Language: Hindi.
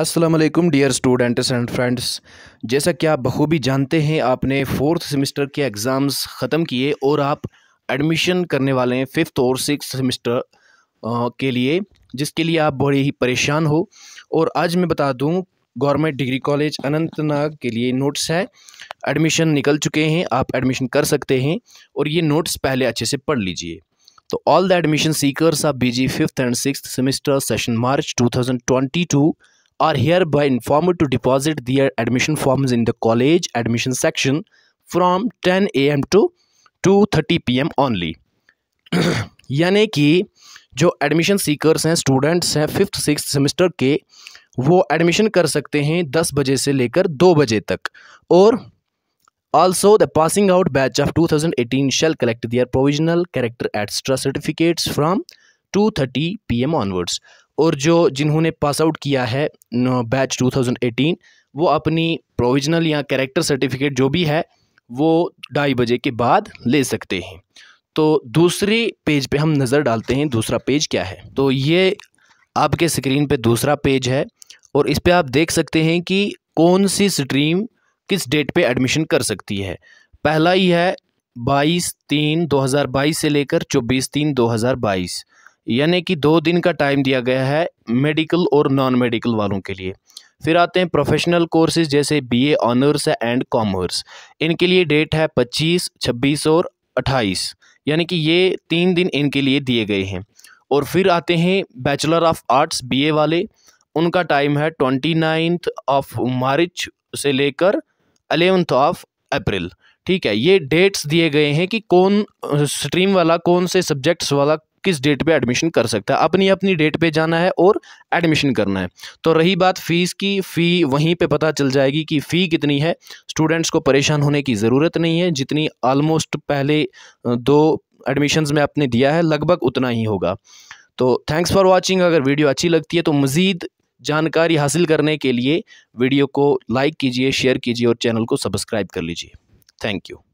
Aslam dear students and friends जैसा कि आप बखूबी जानते हैं आपने फोर्थ सेमेस्टर के एग्ज़ाम्स ख़त्म किए और आप एडमिशन करने वाले हैं फिफ्थ और सिक्स सेमेस्टर के लिए जिसके लिए आप बड़े ही परेशान हो और आज मैं बता दूं गवर्नमेंट डिग्री कॉलेज अनंतनाग के लिए नोट्स है एडमिशन निकल चुके हैं आप एडमिशन कर सकते हैं और ये नोट्स पहले अच्छे से पढ़ लीजिए तो all the admission seekers of BG fifth and six semester session March two are hereby informed to deposit their admission forms in the college admission section from 10 a.m. to 2:30 p.m. only. यानी कि जो एडमिशन सीकर्स हैं स्टूडेंट्स हैं फिफ्थ सिक्स सेमेस्टर के वो एडमिशन कर सकते हैं दस बजे से लेकर दो बजे तक और also the passing out batch of two thousand eighteen shall collect their provisional character etcetera certificates from two thirty P M onwards और जो जिन्होंने पास आउट किया है बैच 2018 वो अपनी प्रोविजनल या कैरेक्टर सर्टिफिकेट जो भी है वो ढाई बजे के बाद ले सकते हैं तो दूसरे पेज पे हम नज़र डालते हैं दूसरा पेज क्या है तो ये आपके स्क्रीन पे दूसरा पेज है और इस पर आप देख सकते हैं कि कौन सी स्ट्रीम किस डेट पे एडमिशन कर सकती है पहला ही है बाईस तीन दो हज़ार बाईस से लेकर चौबीस तीन दो हज़ार बाईस यानी कि दो दिन का टाइम दिया गया है मेडिकल और नॉन मेडिकल वालों के लिए फिर आते हैं प्रोफेशनल कोर्सेज जैसे बीए ऑनर्स एंड कॉमर्स इनके लिए डेट है 25, 26 और 28 यानी कि ये तीन दिन इनके लिए दिए गए हैं और फिर आते हैं बैचलर ऑफ आर्ट्स बीए वाले उनका टाइम है ट्वेंटी नाइन्थ ऑफ मार्च से लेकर अलेवंथ ऑफ अप्रैल ठीक है ये डेट्स दिए गए हैं कि कौन स्ट्रीम वाला कौन से सब्जेक्ट्स वाला किस डेट पे एडमिशन कर सकता है अपनी अपनी डेट पे जाना है और एडमिशन करना है तो रही बात फ़ीस की फ़ी वहीं पे पता चल जाएगी कि फ़ी कितनी है स्टूडेंट्स को परेशान होने की ज़रूरत नहीं है जितनी आलमोस्ट पहले दो एडमिशन्स में आपने दिया है लगभग उतना ही होगा तो थैंक्स फॉर वॉचिंग अगर वीडियो अच्छी लगती है तो मज़ीद जानकारी हासिल करने के लिए वीडियो को लाइक कीजिए शेयर कीजिए और चैनल को सब्सक्राइब कर लीजिए थैंक यू